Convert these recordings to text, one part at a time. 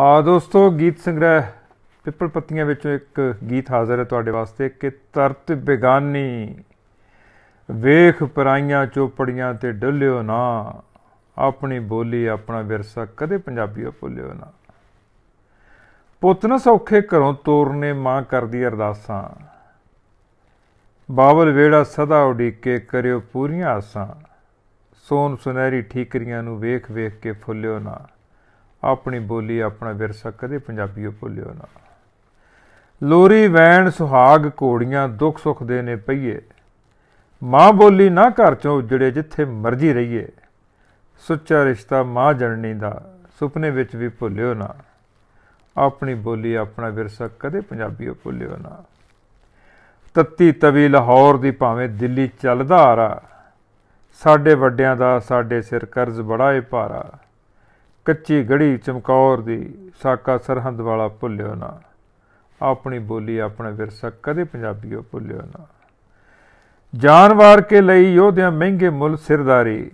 ਆ ਦੋਸਤੋ ਗੀਤ ਸੰਗ੍ਰਹਿ ਪਿੱਪਲ ਪੱਤੀਆਂ ਵਿੱਚੋਂ ਇੱਕ ਗੀਤ ਹਾਜ਼ਰ ਹੈ ਤੁਹਾਡੇ ਵਾਸਤੇ ਕਿ ਤਰਤ ਬੇਗਾਨੀ ਵੇਖ ਪਰਾਈਆਂ ਚੋਪੜੀਆਂ ਤੇ ਡੁੱਲਿਓ ਨਾ ਆਪਣੀ ਬੋਲੀ ਆਪਣਾ ਵਿਰਸਾ ਕਦੇ ਪੰਜਾਬੀਓ ਭੁੱਲਿਓ ਨਾ ਪੁੱਤ ਨਾ ਸੌਖੇ ਘਰੋਂ ਤੋਰਨੇ ਮਾਂ ਕਰਦੀ ਅਰਦਾਸਾਂ ਬਾਬਲ ਵੇੜਾ ਸਦਾ ਉਡੀਕੇ ਕਰਿਓ ਪੂਰੀਆਂ ਆਸਾਂ ਸੋਨ ਸੁਨਹਿਰੀ ਠੀਕਰੀਆਂ ਨੂੰ ਵੇਖ ਵੇਖ ਕੇ ਫੁੱਲਿਓ ਨਾ ਆਪਣੀ ਬੋਲੀ ਆਪਣਾ ਵਿਰਸਾ ਕਦੇ ਪੰਜਾਬੀਓ ਭੁੱਲਿਓ ਨਾ ਲੋਰੀ ਵੈਣ ਸੁਹਾਗ ਕੋੜੀਆਂ ਦੁੱਖ ਸੁੱਖ ਦੇ ਨੇ ਪਈਏ ਮਾਂ ਬੋਲੀ ਨਾ ਘਰ ਚੋਂ ਉਜੜੇ ਜਿੱਥੇ ਮਰਜੀ ਰਹੀਏ ਸੁੱਚਾ ਰਿਸ਼ਤਾ ਮਾਂ ਜਣਨੀ ਦਾ ਸੁਪਨੇ ਵਿੱਚ ਵੀ ਭੁੱਲਿਓ ਨਾ ਆਪਣੀ ਬੋਲੀ ਆਪਣਾ ਵਿਰਸਾ ਕਦੇ ਪੰਜਾਬੀਓ ਭੁੱਲਿਓ ਨਾ ਤੱਤੀ ਤਵੀ ਲਾਹੌਰ ਦੀ ਭਾਵੇਂ ਦਿੱਲੀ ਚੱਲਦਾ ਆਰਾ ਸਾਡੇ ਵੱਡਿਆਂ ਦਾ ਸਾਡੇ ਸਿਰ ਕਰਜ਼ ਬੜਾ ਏ ਭਾਰਾ ਕੱਚੀ ਗੜੀ ਚਮਕੌਰ ਦੀ ਸਾਕਾ ਸਰਹੰਦ ਵਾਲਾ ਭੁੱਲਿਓ ਨਾ ਆਪਣੀ ਬੋਲੀ ਆਪਣਾ ਵਿਰਸਾ ਕਦੇ ਪੰਜਾਬੀਓ ਭੁੱਲਿਓ ਨਾ ਜਾਨਵਾਰ ਕੇ ਲਈ ਯੋਧਿਆਂ ਮਹਿੰਗੇ ਮੁੱਲ ਸਿਰਦਾਰੀ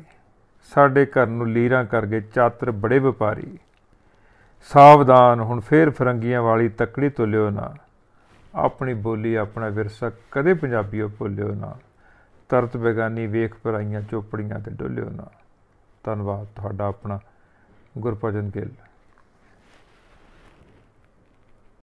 ਸਾਡੇ ਘਰ ਨੂੰ ਲੀਰਾਂ ਕਰ ਗਏ ਚਾਤਰ ਬੜੇ ਵਪਾਰੀ ਸਾਵਧਾਨ ਹੁਣ ਫੇਰ ਫਰੰਗੀਆਂ ਵਾਲੀ ਤਕੜੀ ਤੁਲਿਓ ਨਾ ਆਪਣੀ ਬੋਲੀ ਆਪਣਾ ਵਿਰਸਾ ਕਦੇ ਪੰਜਾਬੀਓ ਭੁੱਲਿਓ ਨਾ ਤਰਤ ਬੇਗਾਨੀ ਵੇਖ ਪਰਾਈਆਂ ਚੋਪੜੀਆਂ ਤੇ ਡੋਲਿਓ ਨਾ ਧੰਨਵਾਦ ਤੁਹਾਡਾ ਆਪਣਾ ਗੁਰਭਜਨ ਗਿੱਲ